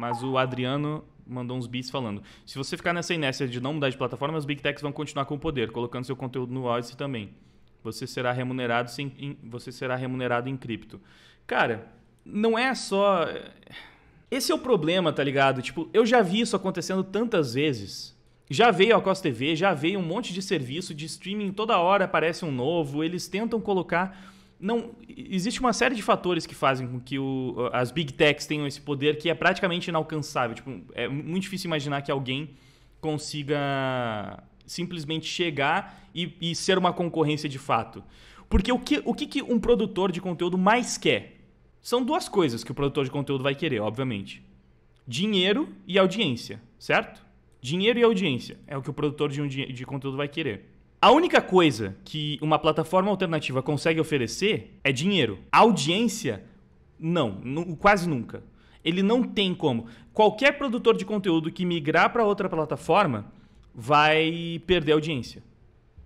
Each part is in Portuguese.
Mas o Adriano mandou uns bits falando. Se você ficar nessa inércia de não mudar de plataforma, os big techs vão continuar com o poder, colocando seu conteúdo no Odyssey também. Você será remunerado sem, em, você será remunerado em cripto. Cara, não é só Esse é o problema, tá ligado? Tipo, eu já vi isso acontecendo tantas vezes. Já veio a Costa TV, já veio um monte de serviço de streaming toda hora aparece um novo, eles tentam colocar não existe uma série de fatores que fazem com que o, as big techs tenham esse poder que é praticamente inalcançável. Tipo, é muito difícil imaginar que alguém consiga simplesmente chegar e, e ser uma concorrência de fato. Porque o que, o que, que um produtor de conteúdo mais quer? São duas coisas que o produtor de conteúdo vai querer, obviamente: dinheiro e audiência, certo? Dinheiro e audiência é o que o produtor de, um, de conteúdo vai querer. A única coisa que uma plataforma alternativa consegue oferecer é dinheiro. audiência, não, quase nunca. Ele não tem como. Qualquer produtor de conteúdo que migrar para outra plataforma vai perder audiência.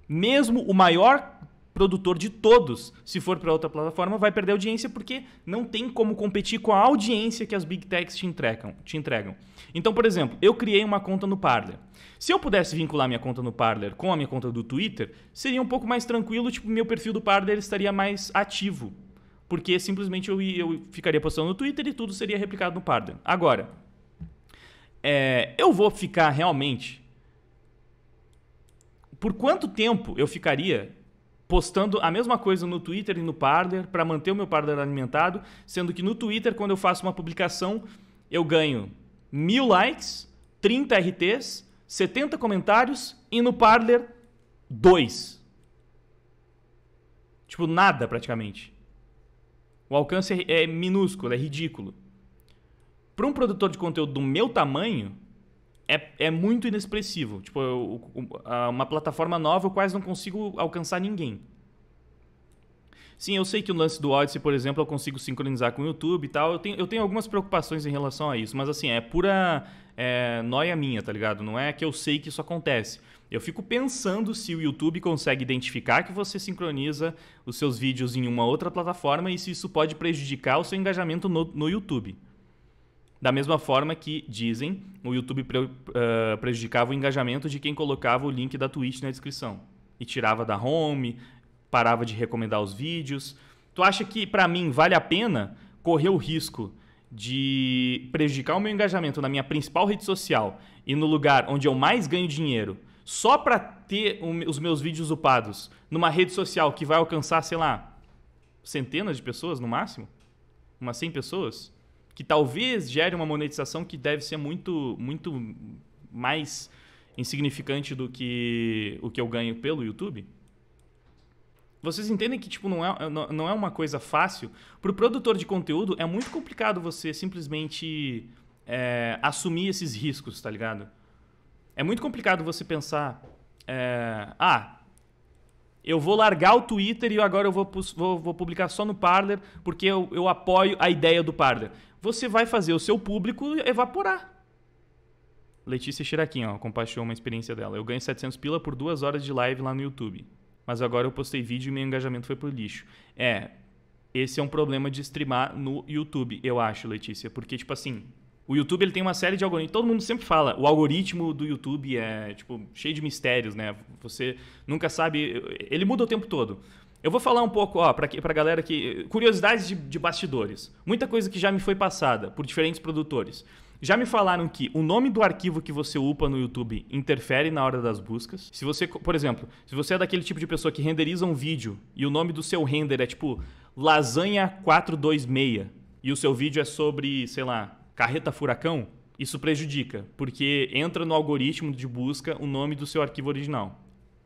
Mesmo o maior produtor de todos, se for para outra plataforma, vai perder audiência porque não tem como competir com a audiência que as big techs te entregam. Te entregam. Então, por exemplo, eu criei uma conta no Parler. Se eu pudesse vincular minha conta no Parler com a minha conta do Twitter, seria um pouco mais tranquilo, tipo, meu perfil do Parler estaria mais ativo. Porque simplesmente eu, eu ficaria postando no Twitter e tudo seria replicado no Parler. Agora, é, eu vou ficar realmente. Por quanto tempo eu ficaria postando a mesma coisa no Twitter e no Parler para manter o meu Parler alimentado, sendo que no Twitter, quando eu faço uma publicação, eu ganho mil likes, 30 RTs, 70 comentários e no Parler, dois. Tipo, nada praticamente. O alcance é, é minúsculo, é ridículo. Para um produtor de conteúdo do meu tamanho, é, é muito inexpressivo. Tipo, eu, eu, uma plataforma nova eu quase não consigo alcançar ninguém. Sim, eu sei que o lance do Odyssey, por exemplo, eu consigo sincronizar com o YouTube e tal. Eu tenho, eu tenho algumas preocupações em relação a isso, mas assim, é pura é, noia minha, tá ligado? Não é que eu sei que isso acontece. Eu fico pensando se o YouTube consegue identificar que você sincroniza os seus vídeos em uma outra plataforma e se isso pode prejudicar o seu engajamento no, no YouTube. Da mesma forma que, dizem, o YouTube pre uh, prejudicava o engajamento de quem colocava o link da Twitch na descrição. E tirava da home, parava de recomendar os vídeos. Tu acha que, para mim, vale a pena correr o risco de prejudicar o meu engajamento na minha principal rede social e no lugar onde eu mais ganho dinheiro só para ter os meus vídeos upados numa rede social que vai alcançar, sei lá, centenas de pessoas no máximo? Umas 100 pessoas? que talvez gere uma monetização que deve ser muito, muito mais insignificante do que o que eu ganho pelo YouTube? Vocês entendem que tipo, não, é, não é uma coisa fácil? Para o produtor de conteúdo, é muito complicado você simplesmente é, assumir esses riscos, tá ligado? É muito complicado você pensar... É, ah, eu vou largar o Twitter e agora eu vou, vou, vou publicar só no Parler, porque eu, eu apoio a ideia do Parler. Você vai fazer o seu público evaporar. Letícia Chiraquim, ó, compartilhou uma experiência dela. Eu ganho 700 pila por duas horas de live lá no YouTube. Mas agora eu postei vídeo e meu engajamento foi pro lixo. É, esse é um problema de streamar no YouTube, eu acho, Letícia. Porque, tipo assim, o YouTube ele tem uma série de algoritmos. Todo mundo sempre fala, o algoritmo do YouTube é tipo cheio de mistérios, né? Você nunca sabe, ele muda o tempo todo. Eu vou falar um pouco, ó, pra, pra galera que. Curiosidades de, de bastidores. Muita coisa que já me foi passada por diferentes produtores. Já me falaram que o nome do arquivo que você upa no YouTube interfere na hora das buscas. Se você, por exemplo, se você é daquele tipo de pessoa que renderiza um vídeo e o nome do seu render é tipo lasanha 426 e o seu vídeo é sobre, sei lá, carreta furacão, isso prejudica, porque entra no algoritmo de busca o nome do seu arquivo original.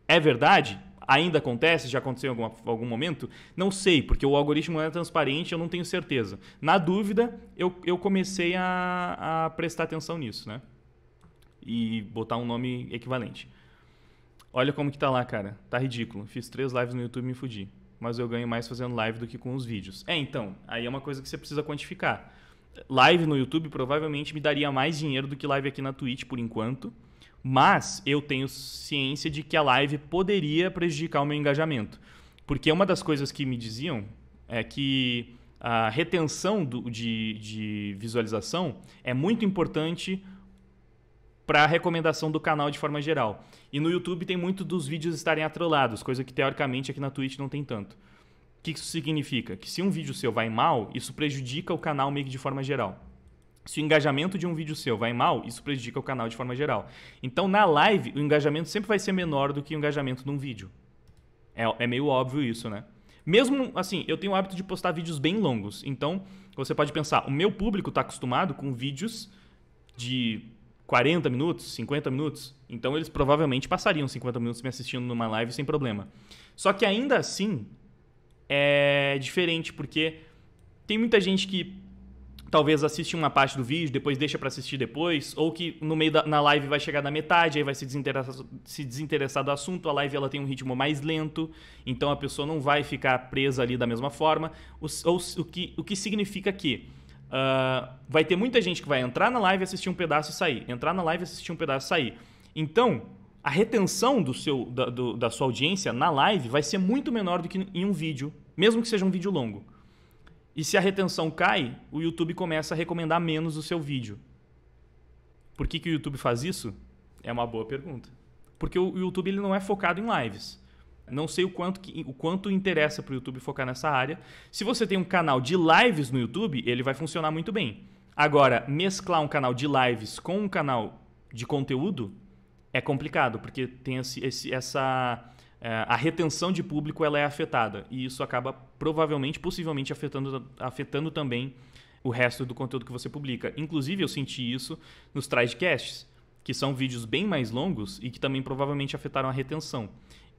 É verdade? Ainda acontece? Já aconteceu em algum, algum momento? Não sei, porque o algoritmo não é transparente, eu não tenho certeza. Na dúvida, eu, eu comecei a, a prestar atenção nisso, né? E botar um nome equivalente. Olha como que tá lá, cara. Tá ridículo. Fiz três lives no YouTube e me fudi. Mas eu ganho mais fazendo live do que com os vídeos. É, então, aí é uma coisa que você precisa quantificar live no YouTube provavelmente me daria mais dinheiro do que live aqui na Twitch por enquanto. Mas eu tenho ciência de que a live poderia prejudicar o meu engajamento. Porque uma das coisas que me diziam é que a retenção do, de, de visualização é muito importante para a recomendação do canal de forma geral. E no YouTube tem muito dos vídeos estarem atrolados, coisa que teoricamente aqui na Twitch não tem tanto. O que isso significa? Que se um vídeo seu vai mal, isso prejudica o canal meio que de forma geral. Se o engajamento de um vídeo seu vai mal, isso prejudica o canal de forma geral. Então, na live, o engajamento sempre vai ser menor do que o engajamento de um vídeo. É, é meio óbvio isso, né? Mesmo assim, eu tenho o hábito de postar vídeos bem longos. Então, você pode pensar, o meu público está acostumado com vídeos de 40 minutos, 50 minutos. Então, eles provavelmente passariam 50 minutos me assistindo numa live sem problema. Só que ainda assim, é diferente, porque tem muita gente que talvez assiste uma parte do vídeo, depois deixa para assistir depois, ou que no meio da na live vai chegar na metade, aí vai se desinteressar, se desinteressar do assunto, a live ela tem um ritmo mais lento, então a pessoa não vai ficar presa ali da mesma forma, o, ou, o, que, o que significa que uh, vai ter muita gente que vai entrar na live, assistir um pedaço e sair, entrar na live, assistir um pedaço e sair. Então, a retenção do seu, da, do, da sua audiência na live vai ser muito menor do que em um vídeo, mesmo que seja um vídeo longo. E se a retenção cai, o YouTube começa a recomendar menos o seu vídeo. Por que, que o YouTube faz isso? É uma boa pergunta. Porque o YouTube ele não é focado em lives. Não sei o quanto, que, o quanto interessa para o YouTube focar nessa área. Se você tem um canal de lives no YouTube, ele vai funcionar muito bem. Agora, mesclar um canal de lives com um canal de conteúdo é complicado, porque tem esse, esse essa. É, a retenção de público ela é afetada. E isso acaba provavelmente, possivelmente, afetando, afetando também o resto do conteúdo que você publica. Inclusive, eu senti isso nos Tridecasts, que são vídeos bem mais longos e que também provavelmente afetaram a retenção.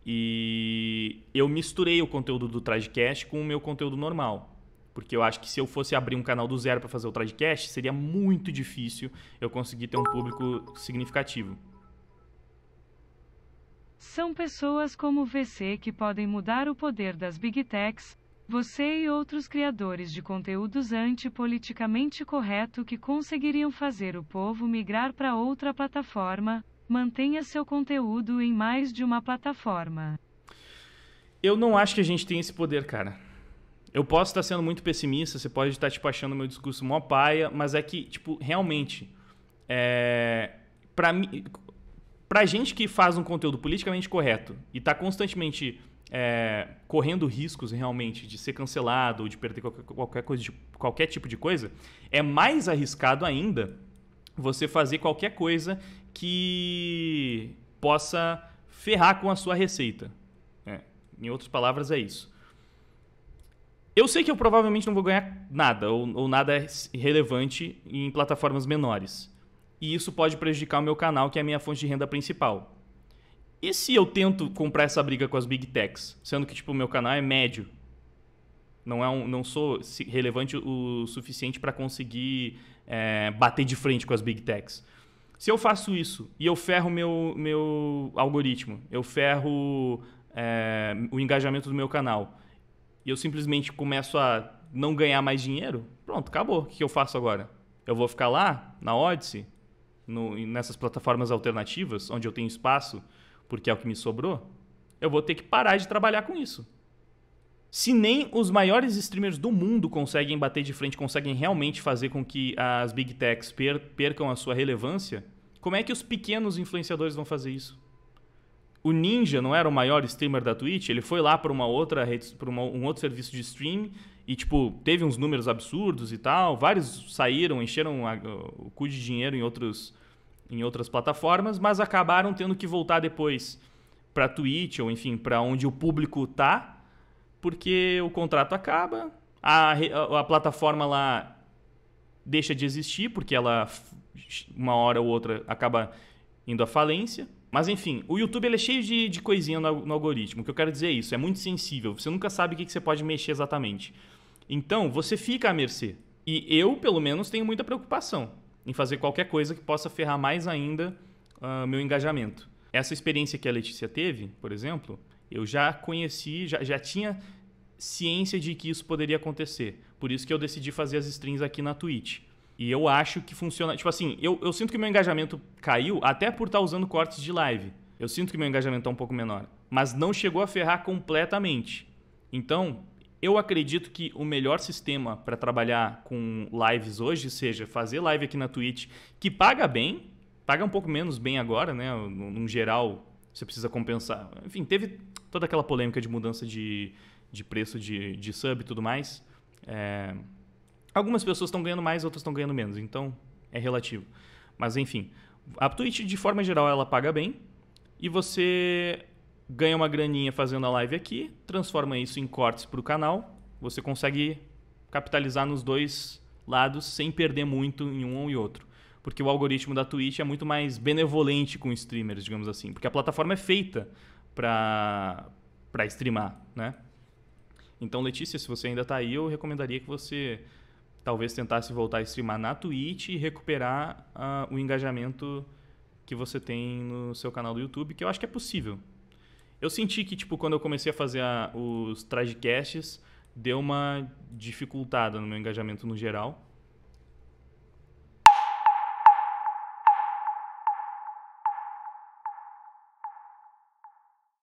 E eu misturei o conteúdo do Tradcast com o meu conteúdo normal. Porque eu acho que se eu fosse abrir um canal do zero para fazer o Tradcast, seria muito difícil eu conseguir ter um público significativo. São pessoas como VC que podem mudar o poder das Big Techs, você e outros criadores de conteúdos anti-politicamente correto que conseguiriam fazer o povo migrar para outra plataforma, mantenha seu conteúdo em mais de uma plataforma. Eu não acho que a gente tem esse poder, cara. Eu posso estar sendo muito pessimista, você pode estar, tipo, achando meu discurso mó paia, mas é que, tipo, realmente, é... mim, Pra gente que faz um conteúdo politicamente correto e tá constantemente é, correndo riscos realmente de ser cancelado ou de perder qualquer, qualquer, coisa, de, qualquer tipo de coisa, é mais arriscado ainda você fazer qualquer coisa que possa ferrar com a sua receita. É, em outras palavras, é isso. Eu sei que eu provavelmente não vou ganhar nada ou, ou nada é relevante em plataformas menores e isso pode prejudicar o meu canal, que é a minha fonte de renda principal. E se eu tento comprar essa briga com as big techs, sendo que tipo o meu canal é médio, não é um, não sou relevante o suficiente para conseguir é, bater de frente com as big techs. Se eu faço isso e eu ferro meu meu algoritmo, eu ferro é, o engajamento do meu canal e eu simplesmente começo a não ganhar mais dinheiro, pronto, acabou. O que eu faço agora? Eu vou ficar lá na Odyssey no, nessas plataformas alternativas, onde eu tenho espaço, porque é o que me sobrou, eu vou ter que parar de trabalhar com isso. Se nem os maiores streamers do mundo conseguem bater de frente, conseguem realmente fazer com que as big techs percam a sua relevância, como é que os pequenos influenciadores vão fazer isso? O Ninja não era o maior streamer da Twitch, ele foi lá para uma outra rede, para um outro serviço de stream e tipo teve uns números absurdos e tal, vários saíram, encheram a, o cu de dinheiro em outros em outras plataformas, mas acabaram tendo que voltar depois para Twitch ou enfim, para onde o público tá, porque o contrato acaba, a, a, plataforma lá deixa de existir porque ela uma hora ou outra acaba indo à falência. Mas enfim, o YouTube ele é cheio de, de coisinha no, no, algoritmo. O que eu quero dizer é isso, é muito sensível. Você nunca sabe o que, que você pode mexer exatamente. Então, você fica à mercê. E eu, pelo menos, tenho muita preocupação em fazer qualquer coisa que possa ferrar mais ainda uh, meu engajamento. Essa experiência que a Letícia teve, por exemplo, eu já conheci, já, já tinha ciência de que isso poderia acontecer. Por isso que eu decidi fazer as strings aqui na Twitch. E eu acho que funciona. Tipo assim, eu, eu sinto que meu engajamento caiu até por estar usando cortes de live. Eu sinto que meu engajamento está um pouco menor. Mas não chegou a ferrar completamente. Então, eu acredito que o melhor sistema para trabalhar com lives hoje seja fazer live aqui na Twitch, que paga bem, paga um pouco menos bem agora, né? No, geral, você precisa compensar. Enfim, teve toda aquela polêmica de mudança de, de preço de, de sub e tudo mais. É... Algumas pessoas estão ganhando mais, outras estão ganhando menos, então é relativo. Mas enfim, a Twitch, de forma geral, ela paga bem e você ganha uma graninha fazendo a live aqui, transforma isso em cortes para o canal. Você consegue capitalizar nos dois lados sem perder muito em um ou em outro. Porque o algoritmo da Twitch é muito mais benevolente com streamers, digamos assim. Porque a plataforma é feita para streamar, né? Então, Letícia, se você ainda está aí, eu recomendaria que você talvez tentasse voltar a streamar na Twitch e recuperar uh, o engajamento que você tem no seu canal do YouTube, que eu acho que é possível. Eu senti que, tipo, quando eu comecei a fazer a, os tragicasts, deu uma dificultada no meu engajamento no geral.